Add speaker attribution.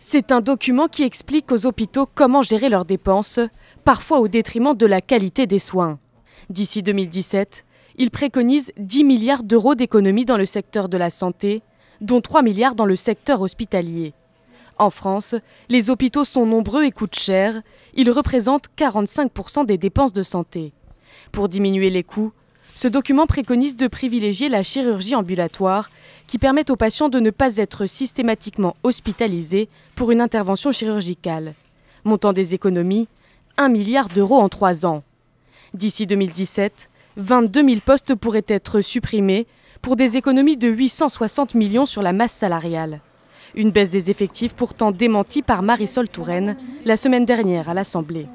Speaker 1: C'est un document qui explique aux hôpitaux comment gérer leurs dépenses, parfois au détriment de la qualité des soins. D'ici 2017, il préconise 10 milliards d'euros d'économies dans le secteur de la santé, dont 3 milliards dans le secteur hospitalier. En France, les hôpitaux sont nombreux et coûtent cher. Ils représentent 45% des dépenses de santé. Pour diminuer les coûts, ce document préconise de privilégier la chirurgie ambulatoire qui permet aux patients de ne pas être systématiquement hospitalisés pour une intervention chirurgicale. Montant des économies, 1 milliard d'euros en 3 ans. D'ici 2017, 22 000 postes pourraient être supprimés pour des économies de 860 millions sur la masse salariale. Une baisse des effectifs pourtant démentie par Marisol Touraine la semaine dernière à l'Assemblée.